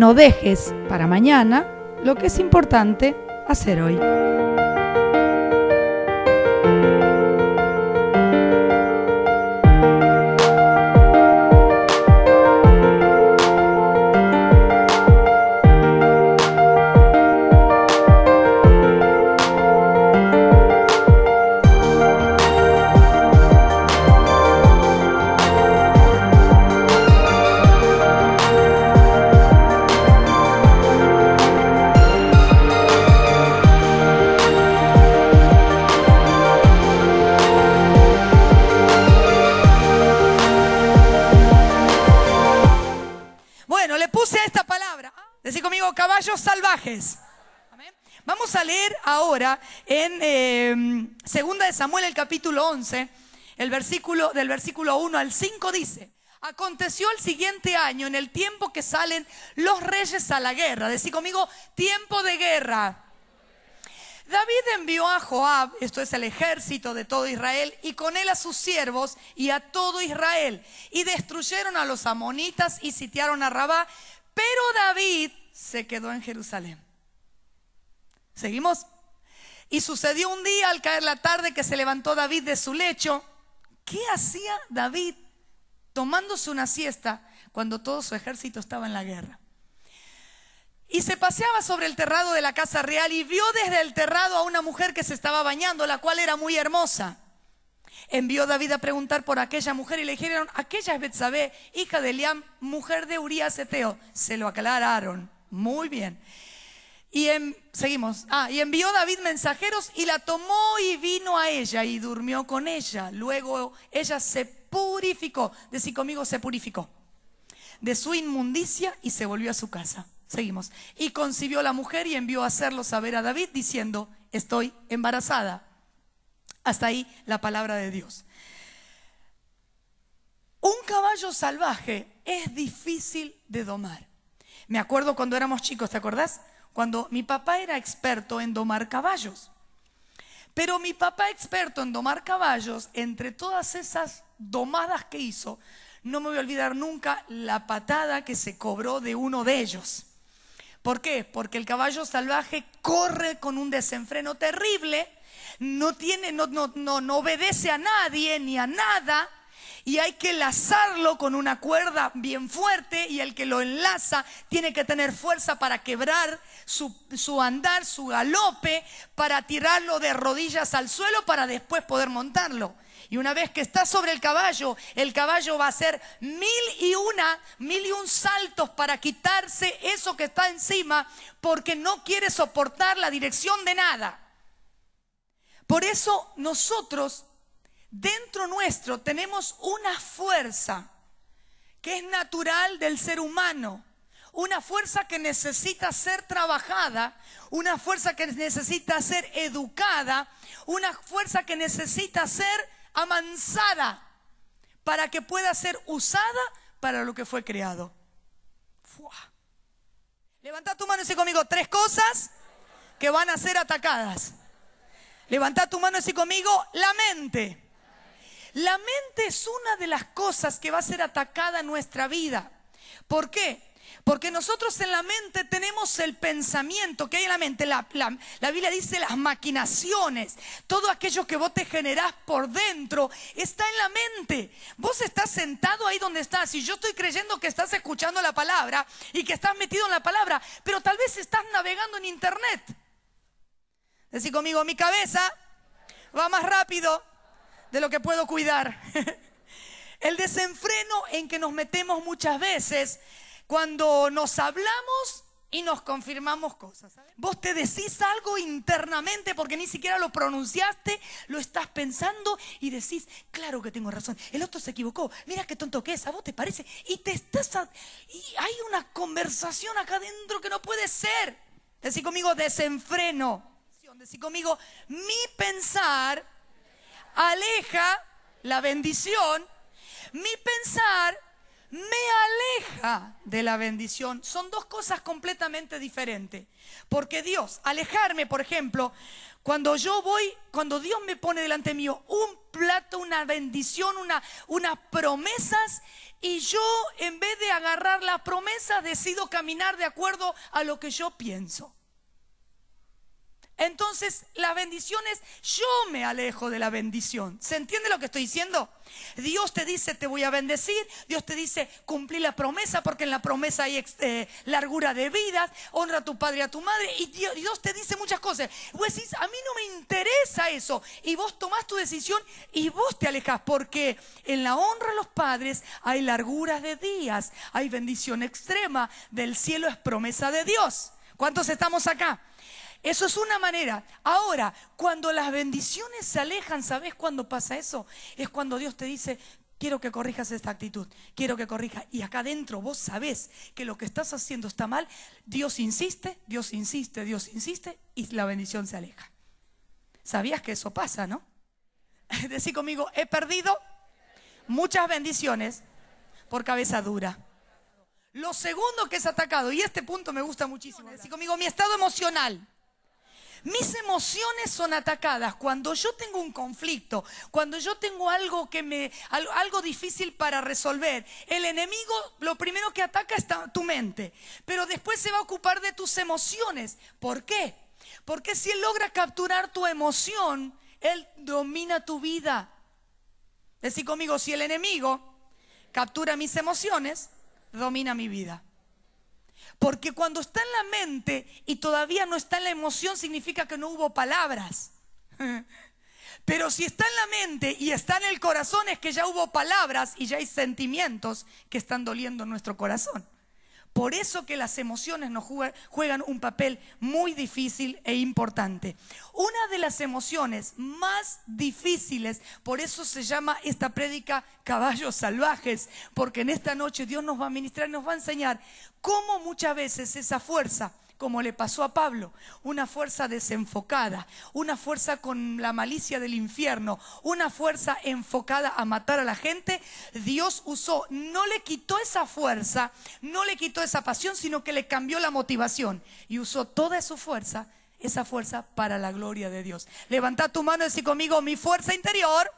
No dejes para mañana lo que es importante hacer hoy. Vamos a leer ahora en 2 em, de Samuel el capítulo 11, el versículo, del versículo 1 al 5 dice, aconteció el siguiente año, en el tiempo que salen los reyes a la guerra, decí conmigo, tiempo de guerra. David envió a Joab, esto es el ejército de todo Israel, y con él a sus siervos y a todo Israel, y destruyeron a los amonitas y sitiaron a Rabá, pero David se quedó en Jerusalén. ¿Seguimos? Y sucedió un día al caer la tarde que se levantó David de su lecho. ¿Qué hacía David tomándose una siesta cuando todo su ejército estaba en la guerra? Y se paseaba sobre el terrado de la casa real y vio desde el terrado a una mujer que se estaba bañando, la cual era muy hermosa. Envió David a preguntar por aquella mujer y le dijeron, aquella es Betsabé, hija de Eliam, mujer de Urías Eteo. Se lo aclararon. Muy bien. Y seguimos. Ah, y envió David mensajeros y la tomó y vino a ella y durmió con ella. Luego ella se purificó. Decí conmigo, se purificó de su inmundicia y se volvió a su casa. Seguimos. Y concibió la mujer y envió a hacerlo saber a David diciendo, estoy embarazada. Hasta ahí la palabra de Dios. Un caballo salvaje es difícil de domar. Me acuerdo cuando éramos chicos, ¿te acordás? Cuando mi papá era experto en domar caballos. Pero mi papá experto en domar caballos, entre todas esas domadas que hizo, no me voy a olvidar nunca la patada que se cobró de uno de ellos. ¿Por qué? Porque el caballo salvaje corre con un desenfreno terrible, no tiene, no, no, no, no obedece a nadie ni a nada, y hay que lazarlo con una cuerda bien fuerte y el que lo enlaza tiene que tener fuerza para quebrar su, su, andar, su galope, para tirarlo de rodillas al suelo para después poder montarlo. Y una vez que está sobre el caballo, el caballo va a hacer mil y una, mil y un saltos para quitarse eso que está encima porque no quiere soportar la dirección de nada. Por eso nosotros dentro nuestro tenemos una fuerza que es natural del ser humano, una fuerza que necesita ser trabajada, una fuerza que necesita ser educada, una fuerza que necesita ser amansada para que pueda ser usada para lo que fue creado. Levanta tu mano y conmigo tres cosas que van a ser atacadas. Levanta tu mano y conmigo la mente la mente es una de las cosas que va a ser atacada en nuestra vida. ¿Por qué? Porque nosotros en la mente tenemos el pensamiento que hay en la mente. La, Biblia dice las maquinaciones. Todo aquello que vos te generás por dentro está en la mente. Vos estás sentado ahí donde estás y yo estoy creyendo que estás escuchando la palabra y que estás metido en la palabra, pero tal vez estás navegando en internet. Decir conmigo, mi cabeza va más rápido de lo que puedo cuidar. El desenfreno en que nos metemos muchas veces cuando nos hablamos y nos confirmamos cosas. Vos te decís algo internamente porque ni siquiera lo pronunciaste, lo estás pensando y decís, claro que tengo razón, el otro se equivocó, mira qué tonto que es, a vos te parece, y te estás, y hay una conversación acá adentro que no puede ser. Decí conmigo desenfreno, decí conmigo mi pensar aleja la bendición, mi pensar me aleja de la bendición. Son dos cosas completamente diferentes. Porque Dios, alejarme, por ejemplo, cuando yo voy, cuando Dios me pone delante mío un plato, una bendición, unas promesas, y yo en vez de agarrar las promesas decido caminar de acuerdo a lo que yo pienso entonces la bendición es yo me alejo de la bendición. ¿Se entiende lo que estoy diciendo? Dios te dice te voy a bendecir, Dios te dice cumplí la promesa porque en la promesa hay eh, largura de vidas, honra a tu padre y a tu madre y Dios, te dice muchas cosas. Vos decís, a mí no me interesa eso y vos tomás tu decisión y vos te alejas porque en la honra de los padres hay larguras de días, hay bendición extrema, del cielo es promesa de Dios. ¿Cuántos estamos acá? Eso es una manera. Ahora, cuando las bendiciones se alejan, ¿sabes cuándo pasa eso? Es cuando Dios te dice, quiero que corrijas esta actitud, quiero que corrijas. Y acá adentro vos sabés que lo que estás haciendo está mal, Dios insiste, Dios insiste, Dios insiste y la bendición se aleja. ¿Sabías que eso pasa, no? Decí conmigo, he perdido muchas bendiciones por cabeza dura. Lo segundo que es atacado, y este punto me gusta muchísimo, Decir conmigo, mi estado emocional mis emociones son atacadas cuando yo tengo un conflicto, cuando yo tengo algo que me algo difícil para resolver. El enemigo lo primero que ataca es tu mente, pero después se va a ocupar de tus emociones. ¿Por qué? Porque si él logra capturar tu emoción, él domina tu vida. decir conmigo, si el enemigo captura mis emociones, domina mi vida. Porque cuando está en la mente y todavía no está en la emoción, significa que no hubo palabras. Pero si está en la mente y está en el corazón, es que ya hubo palabras y ya hay sentimientos que están doliendo nuestro corazón. Por eso que las emociones nos juegan un papel muy difícil e importante. Una de las emociones más difíciles, por eso se llama esta prédica caballos salvajes, porque en esta noche Dios nos va a ministrar, nos va a enseñar cómo muchas veces esa fuerza como le pasó a Pablo, una fuerza desenfocada, una fuerza con la malicia del infierno, una fuerza enfocada a matar a la gente, Dios usó, no le quitó esa fuerza, no le quitó esa pasión, sino que le cambió la motivación y usó toda su fuerza, esa fuerza para la gloria de Dios. Levanta tu mano y decir conmigo, mi fuerza interior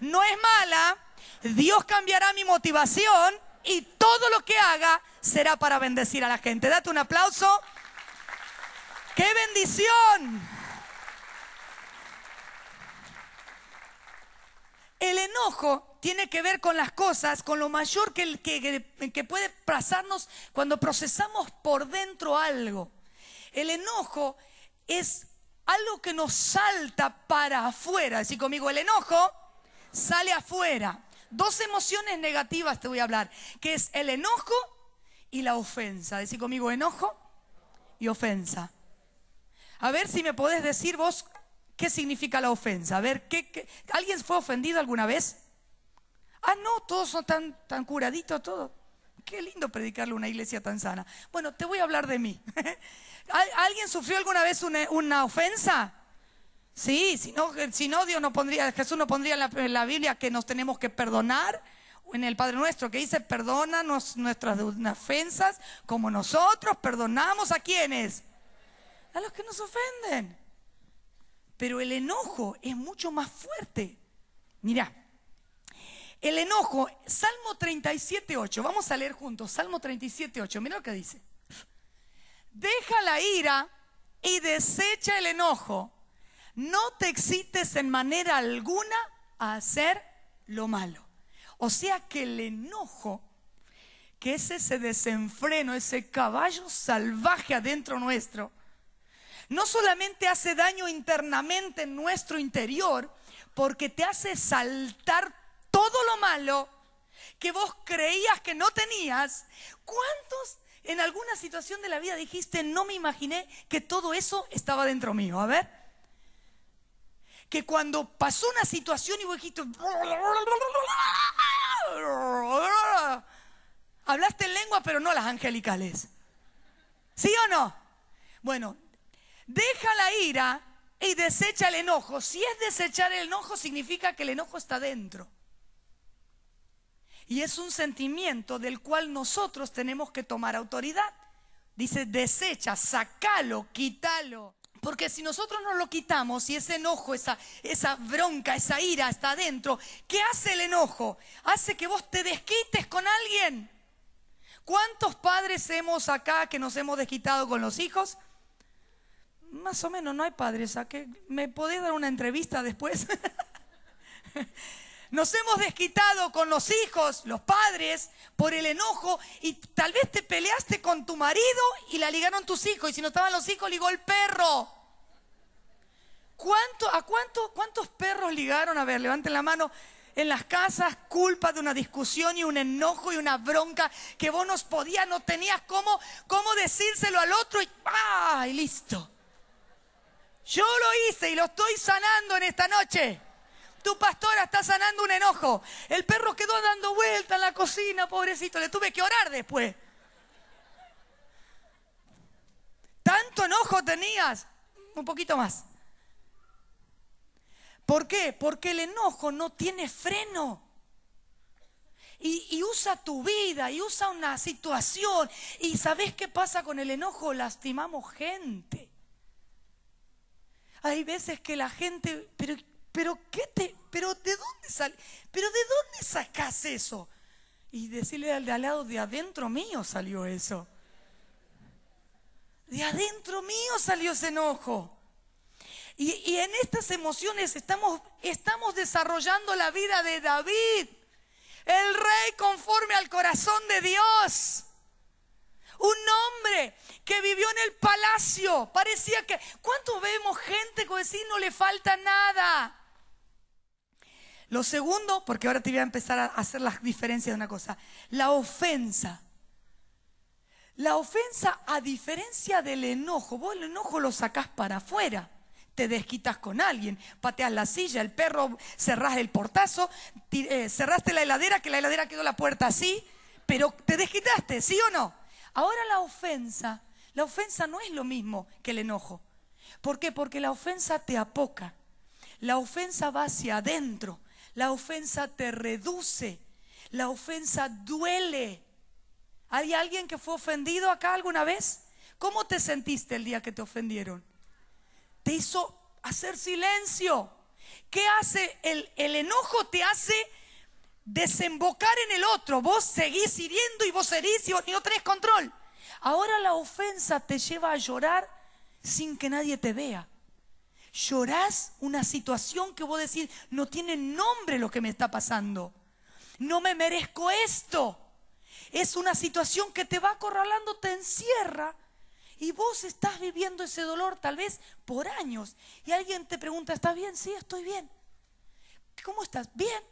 no es mala, Dios cambiará mi motivación y todo lo que haga será para bendecir a la gente. Date un aplauso. ¡Qué bendición! El enojo tiene que ver con las cosas, con lo mayor que, puede pasarnos cuando procesamos por dentro algo. El enojo es algo que nos salta para afuera. Así conmigo, el enojo sale afuera. Dos emociones negativas te voy a hablar, que es el enojo y la ofensa. Decir conmigo, enojo y ofensa. A ver si me podés decir vos qué significa la ofensa. A ver, ¿qué, alguien fue ofendido alguna vez? Ah, no, todos son tan, tan curaditos, todos. Qué lindo predicarle una iglesia tan sana. Bueno, te voy a hablar de mí. ¿Alguien sufrió alguna vez una, ofensa? Sí, si no, si no, Dios no pondría, Jesús no pondría en la, Biblia que nos tenemos que perdonar en el Padre Nuestro que dice, perdónanos nuestras ofensas como nosotros perdonamos a quienes a los que nos ofenden. Pero el enojo es mucho más fuerte. Mirá, el enojo, Salmo 37.8, vamos a leer juntos, Salmo 37.8, mira lo que dice. Deja la ira y desecha el enojo. No te excites en manera alguna a hacer lo malo. O sea que el enojo, que es ese desenfreno, ese caballo salvaje adentro nuestro, no solamente hace daño internamente en nuestro interior, porque te hace saltar todo lo malo que vos creías que no tenías. ¿Cuántos en alguna situación de la vida dijiste, no me imaginé que todo eso estaba dentro mío? A ver. Que cuando pasó una situación y vos dijiste, hablaste en lengua pero no las angelicales. ¿Sí o no? Bueno, Deja la ira y desecha el enojo. Si es desechar el enojo, significa que el enojo está dentro. Y es un sentimiento del cual nosotros tenemos que tomar autoridad. Dice, desecha, sacalo, quítalo. Porque si nosotros no lo quitamos y ese enojo, esa, bronca, esa ira está adentro, ¿qué hace el enojo? Hace que vos te desquites con alguien. ¿Cuántos padres hemos acá que nos hemos desquitado con los hijos? más o menos, no hay padres. ¿a ¿Me podés dar una entrevista después? Nos hemos desquitado con los hijos, los padres, por el enojo y tal vez te peleaste con tu marido y la ligaron tus hijos y si no estaban los hijos ligó el perro. ¿A cuánto, cuántos perros ligaron? A ver, levanten la mano. En las casas, culpa de una discusión y un enojo y una bronca que vos no podías, no tenías cómo, cómo decírselo al otro y, ¡ah! y listo. Yo lo hice y lo estoy sanando en esta noche. Tu pastora está sanando un enojo. El perro quedó dando vuelta en la cocina, pobrecito. Le tuve que orar después. Tanto enojo tenías. Un poquito más. ¿Por qué? Porque el enojo no tiene freno. Y, usa tu vida, y usa una situación. ¿Y sabes qué pasa con el enojo? Lastimamos gente. Hay veces que la gente, pero, pero qué te, pero de dónde sale, pero de dónde sacas eso? Y decirle al de al lado, de adentro mío salió eso. De adentro mío salió ese enojo. Y, y, en estas emociones estamos, estamos desarrollando la vida de David, el rey conforme al corazón de Dios. Un hombre que vivió en el palacio. Parecía que, ¿cuánto vemos gente con decir no le falta nada? Lo segundo, porque ahora te voy a empezar a hacer las diferencias de una cosa, la ofensa. La ofensa, a diferencia del enojo, vos el enojo lo sacás para afuera, te desquitas con alguien, pateas la silla, el perro, cerrás el portazo, eh, cerraste la heladera, que la heladera quedó la puerta así, pero te desquitaste, ¿sí o no? Ahora la ofensa, la ofensa no es lo mismo que el enojo. ¿Por qué? Porque la ofensa te apoca, la ofensa va hacia adentro, la ofensa te reduce, la ofensa duele. ¿Hay alguien que fue ofendido acá alguna vez? ¿Cómo te sentiste el día que te ofendieron? Te hizo hacer silencio. ¿Qué hace? El, el enojo te hace desembocar en el otro. Vos seguís hiriendo y vos herís y vos no tenés control. Ahora la ofensa te lleva a llorar sin que nadie te vea. Llorás una situación que vos decís, no tiene nombre lo que me está pasando. No me merezco esto. Es una situación que te va acorralando, te encierra. Y vos estás viviendo ese dolor tal vez por años. Y alguien te pregunta, ¿estás bien? Sí, estoy bien. ¿Cómo estás? Bien.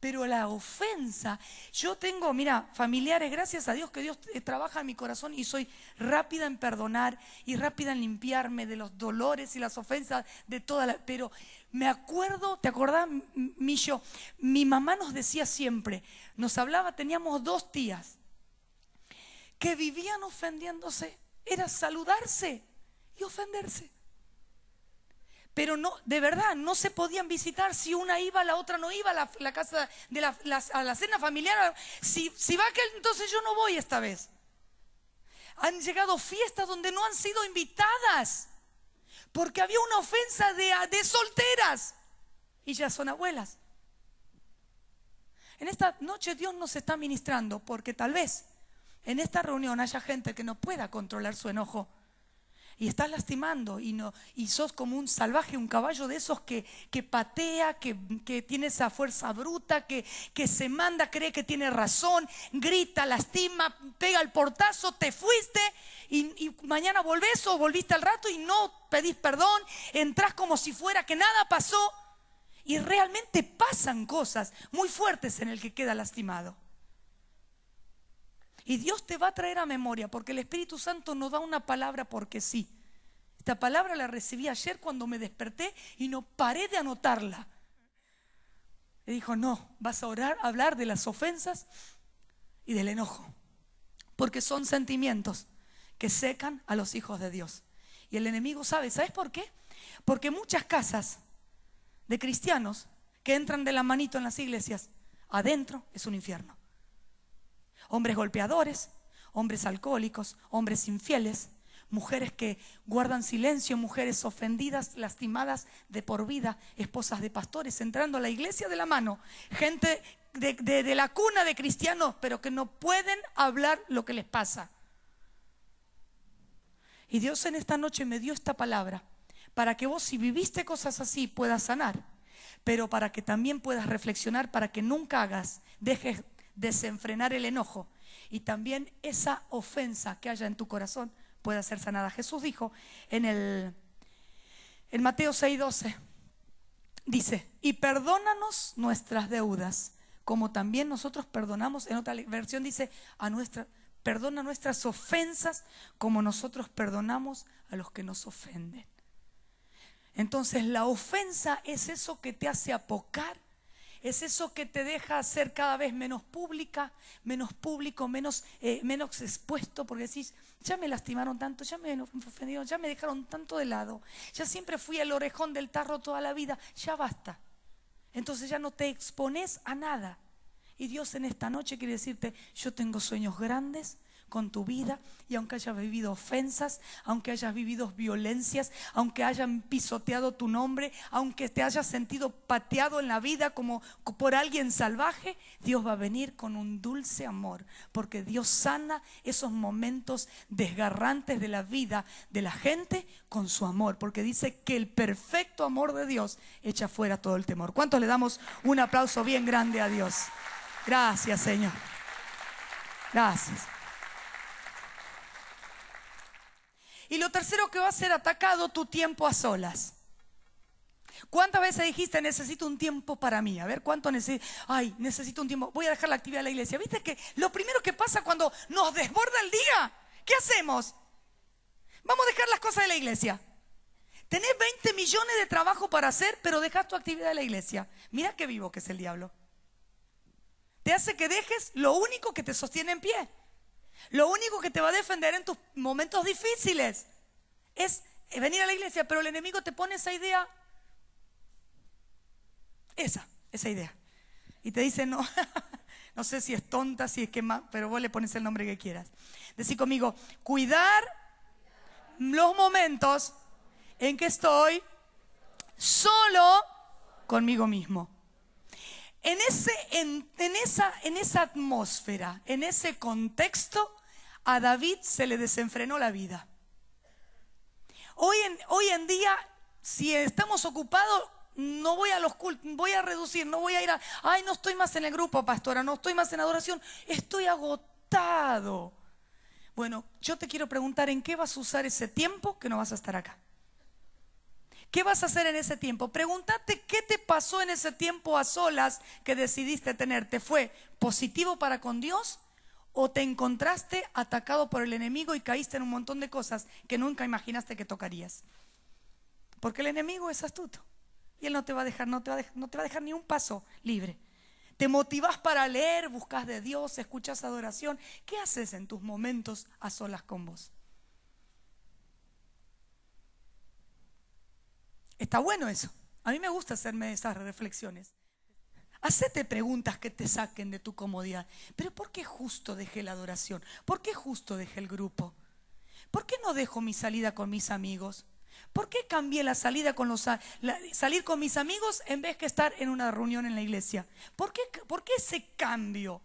Pero la ofensa, yo tengo, mira, familiares, gracias a Dios que Dios eh, trabaja en mi corazón y soy rápida en perdonar y rápida en limpiarme de los dolores y las ofensas de todas las... Pero me acuerdo, ¿te acordás, yo Mi mamá nos decía siempre, nos hablaba, teníamos dos tías que vivían ofendiéndose, era saludarse y ofenderse. Pero no, de verdad, no se podían visitar si una iba, la otra no iba a la, casa de la, a la cena familiar. Si, va aquel, entonces yo no voy esta vez. Han llegado fiestas donde no han sido invitadas porque había una ofensa de, de solteras y ya son abuelas. En esta noche Dios nos está ministrando porque tal vez en esta reunión haya gente que no pueda controlar su enojo y estás lastimando y, no, y sos como un salvaje, un caballo de esos que, que patea, que, tiene esa fuerza bruta, que, que se manda, cree que tiene razón, grita, lastima, pega el portazo, te fuiste y, y mañana volvés o volviste al rato y no pedís perdón, entras como si fuera que nada pasó y realmente pasan cosas muy fuertes en el que queda lastimado. Y Dios te va a traer a memoria, porque el Espíritu Santo no da una palabra porque sí. Esta palabra la recibí ayer cuando me desperté y no paré de anotarla. Y dijo, no, vas a orar, hablar de las ofensas y del enojo, porque son sentimientos que secan a los hijos de Dios. Y el enemigo sabe, ¿sabes por qué? Porque muchas casas de cristianos que entran de la manito en las iglesias, adentro es un infierno hombres golpeadores, hombres alcohólicos, hombres infieles, mujeres que guardan silencio, mujeres ofendidas, lastimadas de por vida, esposas de pastores, entrando a la iglesia de la mano, gente de, la cuna de cristianos, pero que no pueden hablar lo que les pasa. Y Dios en esta noche me dio esta palabra para que vos si viviste cosas así puedas sanar, pero para que también puedas reflexionar, para que nunca hagas, dejes desenfrenar el enojo y también esa ofensa que haya en tu corazón puede ser sanada. Jesús dijo en, el, en Mateo 6:12, dice, y perdónanos nuestras deudas, como también nosotros perdonamos, en otra versión dice, a nuestra, perdona nuestras ofensas como nosotros perdonamos a los que nos ofenden. Entonces la ofensa es eso que te hace apocar es eso que te deja ser cada vez menos pública, menos público, menos, eh, menos expuesto, porque decís, ya me lastimaron tanto, ya me ofendieron, ya me dejaron tanto de lado, ya siempre fui el orejón del tarro toda la vida, ya basta. Entonces ya no te expones a nada. Y Dios en esta noche quiere decirte, yo tengo sueños grandes, con tu vida y aunque hayas vivido ofensas, aunque hayas vivido violencias, aunque hayan pisoteado tu nombre, aunque te hayas sentido pateado en la vida como por alguien salvaje, Dios va a venir con un dulce amor, porque Dios sana esos momentos desgarrantes de la vida de la gente con su amor, porque dice que el perfecto amor de Dios echa fuera todo el temor. ¿Cuántos le damos un aplauso bien grande a Dios? Gracias, Señor. Gracias. Y lo tercero que va a ser atacado, tu tiempo a solas. ¿Cuántas veces dijiste necesito un tiempo para mí? A ver, ¿cuánto necesito? Ay, necesito un tiempo. Voy a dejar la actividad de la iglesia. ¿Viste que lo primero que pasa cuando nos desborda el día? ¿Qué hacemos? Vamos a dejar las cosas de la iglesia. Tenés 20 millones de trabajo para hacer, pero dejas tu actividad de la iglesia. Mira qué vivo que es el diablo. Te hace que dejes lo único que te sostiene en pie. Lo único que te va a defender en tus momentos difíciles es eh, venir a la iglesia, pero el enemigo te pone esa idea, esa, esa idea. Y te dice, no, no sé si es tonta, si es que más, pero vos le pones el nombre que quieras. Decí conmigo, cuidar los momentos en que estoy solo conmigo mismo. En ese en, esa, en esa atmósfera, en ese contexto, a David se le desenfrenó la vida. Hoy en, hoy en día, si estamos ocupados, no voy a los cultos, voy a reducir, no voy a ir a, ay, no estoy más en el grupo, pastora, no estoy más en adoración, estoy agotado. Bueno, yo te quiero preguntar, ¿en qué vas a usar ese tiempo que no vas a estar acá? ¿Qué vas a hacer en ese tiempo? Pregúntate qué te pasó en ese tiempo a solas que decidiste tener. ¿Te fue positivo para con Dios? ¿O te encontraste atacado por el enemigo y caíste en un montón de cosas que nunca imaginaste que tocarías? Porque el enemigo es astuto. Y él no te va a dejar, no te no te va a dejar ni un paso libre. Te motivas para leer, buscas de Dios, escuchas adoración. ¿Qué haces en tus momentos a solas con vos? Está bueno eso. A mí me gusta hacerme esas reflexiones. Hacete preguntas que te saquen de tu comodidad. Pero ¿por qué justo dejé la adoración? ¿Por qué justo dejé el grupo? ¿Por qué no dejo mi salida con mis amigos? ¿Por qué cambié la salida con los salir con mis amigos en vez que estar en una reunión en la iglesia? ¿Por qué ese cambio?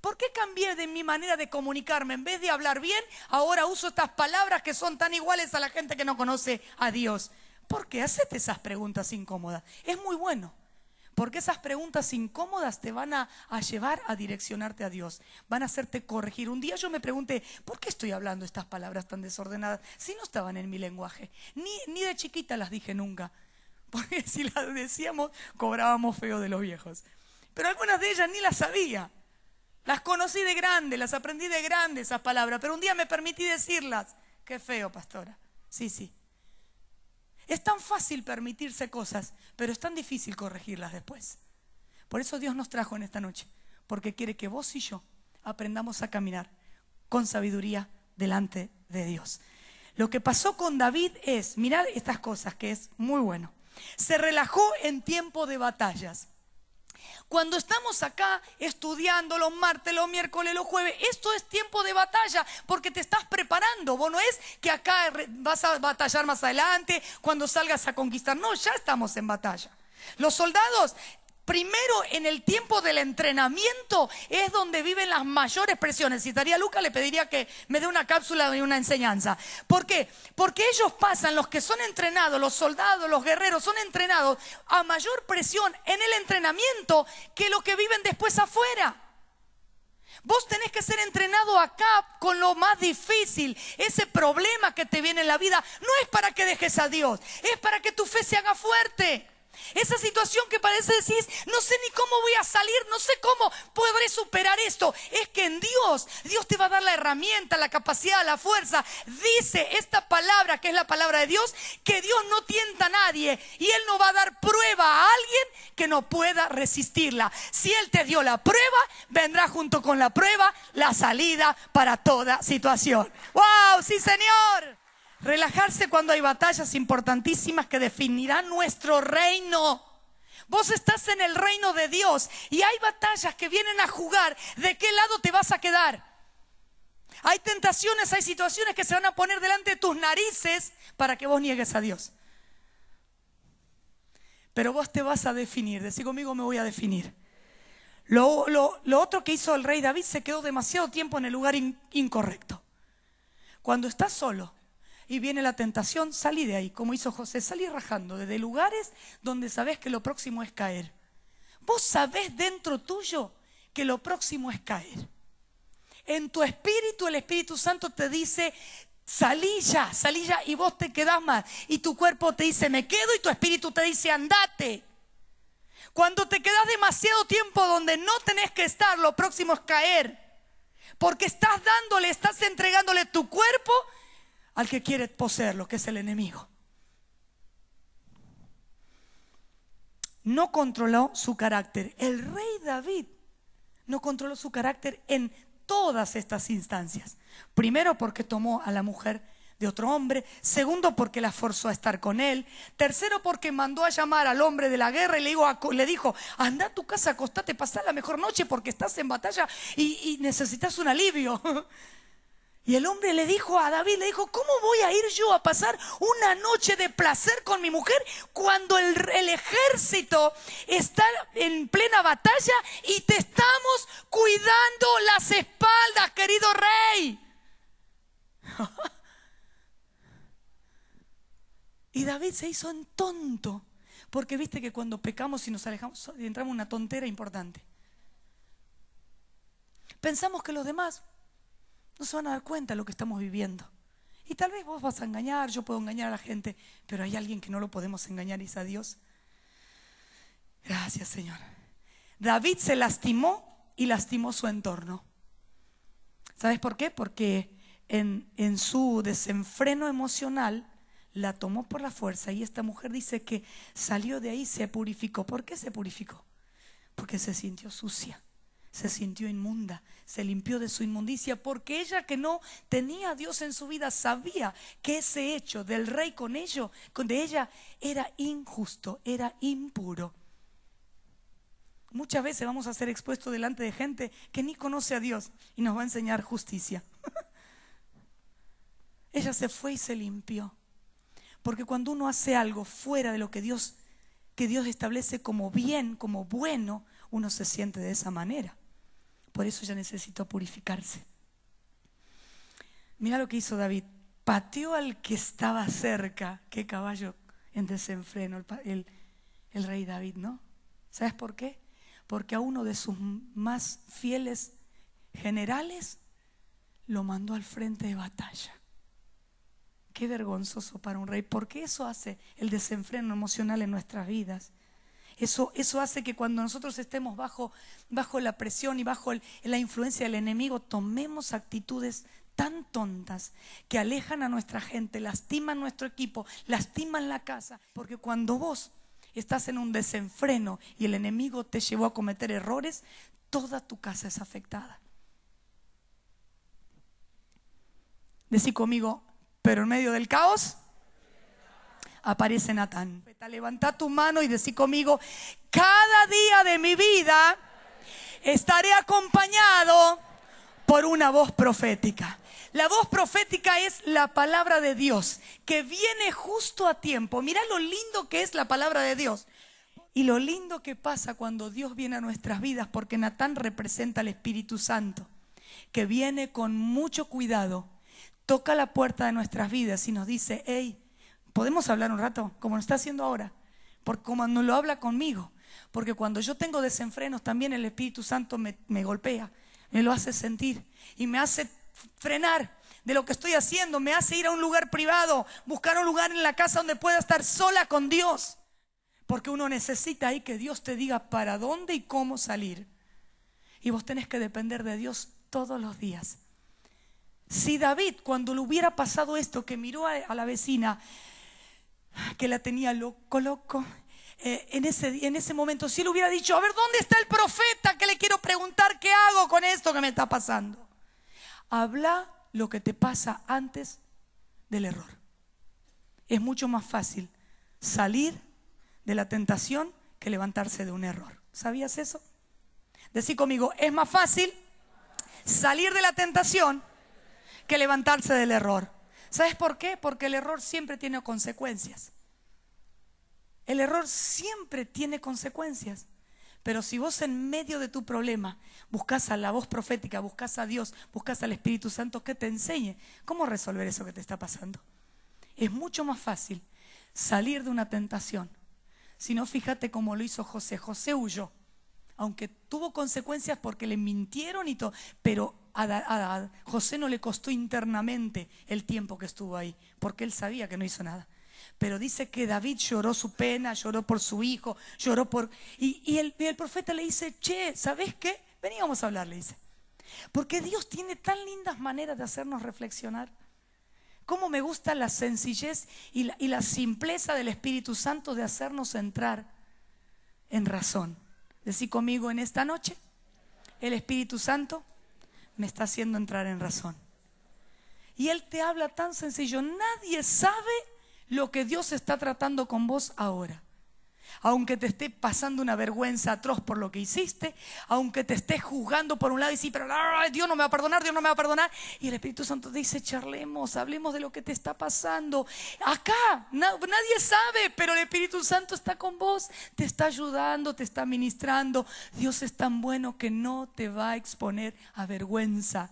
¿Por qué cambié de mi manera de comunicarme? En vez de hablar bien, ahora uso estas palabras que son tan iguales a la gente que no conoce a Dios por qué. Hacete esas preguntas incómodas. Es muy bueno. Porque esas preguntas incómodas te van a, llevar a direccionarte a Dios, van a hacerte corregir. Un día yo me pregunté, ¿por qué estoy hablando estas palabras tan desordenadas si no estaban en mi lenguaje? Ni, ni de chiquita las dije nunca, porque si las decíamos cobrábamos feo de los viejos. Pero algunas de ellas ni las sabía. Las conocí de grande, las aprendí de grande esas palabras, pero un día me permití decirlas. Qué feo, pastora. Sí, sí, es tan fácil permitirse cosas, pero es tan difícil corregirlas después. Por eso Dios nos trajo en esta noche, porque quiere que vos y yo aprendamos a caminar con sabiduría delante de Dios. Lo que pasó con David es, mirad estas cosas, que es muy bueno. Se relajó en tiempo de batallas. Cuando estamos acá estudiando los martes, los miércoles, los jueves, esto es tiempo de batalla porque te estás preparando. Vos no es que acá vas a batallar más adelante cuando salgas a conquistar. No, ya estamos en batalla. Los soldados primero en el tiempo del entrenamiento es donde viven las mayores presiones. Si estaría Luca, le pediría que me dé una cápsula y una enseñanza. ¿Por qué? Porque ellos pasan, los que son entrenados, los soldados, los guerreros, son entrenados a mayor presión en el entrenamiento que lo que viven después afuera. Vos tenés que ser entrenado acá con lo más difícil. Ese problema que te viene en la vida no es para que dejes a Dios, es para que tu fe se haga fuerte. Esa situación que parece decir, no sé ni cómo voy a salir, no sé cómo podré superar esto. Es que en Dios, Dios te va a dar la herramienta, la capacidad, la fuerza. Dice esta palabra, que es la palabra de Dios, que Dios no tienta a nadie y Él no va a dar prueba a alguien que no pueda resistirla. Si Él te dio la prueba, vendrá junto con la prueba la salida para toda situación. ¡Wow! Sí, Señor. Relajarse cuando hay batallas importantísimas que definirán nuestro reino. Vos estás en el reino de Dios y hay batallas que vienen a jugar. ¿De qué lado te vas a quedar? Hay tentaciones, hay situaciones que se van a poner delante de tus narices para que vos niegues a Dios. Pero vos te vas a definir. Decí conmigo, me voy a definir. Lo, otro que hizo el rey David se quedó demasiado tiempo en el lugar incorrecto. Cuando estás solo, y viene la tentación, salí de ahí, como hizo José, salí rajando desde lugares donde sabes que lo próximo es caer. Vos sabés dentro tuyo que lo próximo es caer. En tu espíritu el Espíritu Santo te dice, salí ya, salí ya y vos te quedás más. Y tu cuerpo te dice, me quedo y tu espíritu te dice, andate. Cuando te quedas demasiado tiempo donde no tenés que estar, lo próximo es caer. Porque estás dándole, estás entregándole tu cuerpo al que quiere poseer lo que es el enemigo. No controló su carácter. El rey David no controló su carácter en todas estas instancias. Primero porque tomó a la mujer de otro hombre, segundo porque la forzó a estar con él, tercero porque mandó a llamar al hombre de la guerra y le, le dijo, anda a tu casa, acostate, pasar la mejor noche porque estás en batalla y necesitas un alivio. Y el hombre le dijo a David, le dijo, ¿cómo voy a ir yo a pasar una noche de placer con mi mujer cuando el, el, ejército está en plena batalla y te estamos cuidando las espaldas, querido rey? y David se hizo en tonto, porque viste que cuando pecamos y nos alejamos, entramos en una tontera importante. Pensamos que los demás no se van a dar cuenta de lo que estamos viviendo. Y tal vez vos vas a engañar, yo puedo engañar a la gente, pero hay alguien que no lo podemos engañar y es a Dios. Gracias, Señor. David se lastimó y lastimó su entorno. ¿Sabes por qué? Porque en, su desenfreno emocional la tomó por la fuerza y esta mujer dice que salió de ahí, se purificó. ¿Por qué se purificó? Porque se sintió sucia se sintió inmunda, se limpió de su inmundicia, porque ella que no tenía a Dios en su vida sabía que ese hecho del rey con ello, con de ella, era injusto, era impuro. Muchas veces vamos a ser expuestos delante de gente que ni conoce a Dios y nos va a enseñar justicia. ella se fue y se limpió. Porque cuando uno hace algo fuera de lo que Dios que Dios establece como bien, como bueno, uno se siente de esa manera. Por eso ya necesitó purificarse. Mira lo que hizo David. Pateó al que estaba cerca. Qué caballo en desenfreno el, rey David, ¿no? ¿Sabes por qué? Porque a uno de sus más fieles generales lo mandó al frente de batalla. Qué vergonzoso para un rey, porque eso hace el desenfreno emocional en nuestras vidas. Eso, eso hace que cuando nosotros estemos bajo, bajo la presión y bajo la influencia del enemigo, tomemos actitudes tan tontas que alejan a nuestra gente, lastiman nuestro equipo, lastiman la casa, porque cuando vos estás en un desenfreno y el enemigo te llevó a cometer errores, toda tu casa es afectada. Decí conmigo, pero en medio del caos, aparece Natán. Levanta tu mano y decir conmigo, cada día de mi vida estaré acompañado por una voz profética. La voz profética es la palabra de Dios, que viene justo a tiempo. Mira lo lindo que es la palabra de Dios. Y lo lindo que pasa cuando Dios viene a nuestras vidas, porque Natán representa al Espíritu Santo, que viene con mucho cuidado, toca la puerta de nuestras vidas y nos dice, hey, podemos hablar un rato, como lo está haciendo ahora, porque como no lo habla conmigo, porque cuando yo tengo desenfrenos también el Espíritu Santo me golpea, me lo hace sentir y me hace frenar de lo que estoy haciendo, me hace ir a un lugar privado, buscar un lugar en la casa donde pueda estar sola con Dios. Porque uno necesita ahí que Dios te diga para dónde y cómo salir. Y vos tenés que depender de Dios todos los días. Si David, cuando le hubiera pasado esto, que miró a la vecina, que la tenía loco, loco. Eh, en, ese, en ese momento, si le hubiera dicho, a ver, ¿dónde está el profeta que le quiero preguntar qué hago con esto que me está pasando? Habla lo que te pasa antes del error. Es mucho más fácil salir de la tentación que levantarse de un error. ¿Sabías eso? Decí conmigo, es más fácil salir de la tentación que levantarse del error. ¿Sabes por qué? Porque el error siempre tiene consecuencias. El error siempre tiene consecuencias. Pero si vos en medio de tu problema buscas a la voz profética, buscas a Dios, buscas al Espíritu Santo que te enseñe cómo resolver eso que te está pasando. Es mucho más fácil salir de una tentación. Si no, fíjate cómo lo hizo José. José huyó, aunque tuvo consecuencias porque le mintieron y todo, pero a, José no le costó internamente el tiempo que estuvo ahí, porque él sabía que no hizo nada. Pero dice que David lloró su pena, lloró por su hijo, lloró por... Y, el, profeta le dice, che, ¿sabes qué? Veníamos a hablar, le dice. Porque Dios tiene tan lindas maneras de hacernos reflexionar. ¿Cómo me gusta la sencillez y la, y la, simpleza del Espíritu Santo de hacernos entrar en razón? Decí conmigo en esta noche, el Espíritu Santo me está haciendo entrar en razón. Y Él te habla tan sencillo. Nadie sabe lo que Dios está tratando con vos ahora aunque te esté pasando una vergüenza atroz por lo que hiciste, aunque te estés juzgando por un lado y sí, pero Dios no me va a perdonar, Dios no me va a perdonar. Y el Espíritu Santo dice, charlemos, hablemos de lo que te está pasando. Acá nadie sabe, pero el Espíritu Santo está con vos, te está ayudando, te está ministrando. Dios es tan bueno que no te va a exponer a vergüenza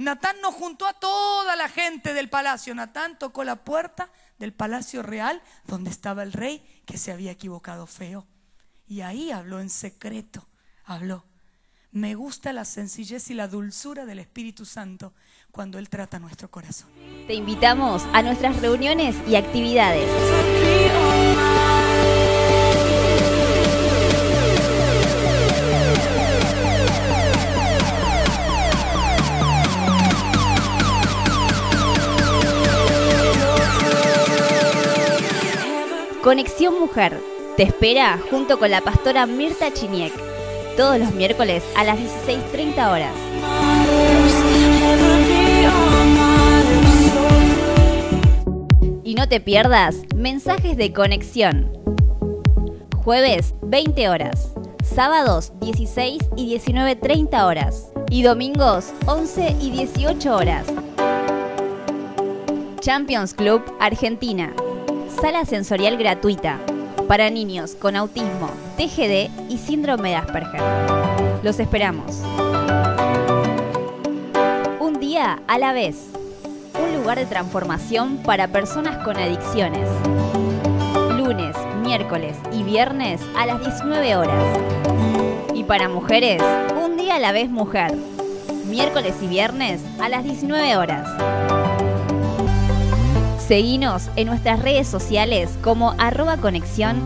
Natán nos juntó a toda la gente del palacio. Natán tocó la puerta del palacio real donde estaba el rey que se había equivocado feo. Y ahí habló en secreto, habló. Me gusta la sencillez y la dulzura del Espíritu Santo cuando Él trata nuestro corazón. Te invitamos a nuestras reuniones y actividades. Conexión Mujer te espera junto con la pastora Mirta Chiniek todos los miércoles a las 16.30 horas. Y no te pierdas mensajes de conexión. Jueves 20 horas, sábados 16 y 19.30 horas y domingos 11 y 18 horas. Champions Club Argentina. Sala sensorial gratuita para niños con autismo, TGD y síndrome de Asperger. Los esperamos. Un día a la vez. Un lugar de transformación para personas con adicciones. Lunes, miércoles y viernes a las 19 horas. Y para mujeres, un día a la vez mujer. Miércoles y viernes a las 19 horas. Seguinos en nuestras redes sociales como arroba conexión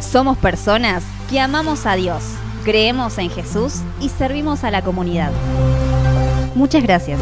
Somos personas que amamos a Dios, creemos en Jesús y servimos a la comunidad. Muchas gracias.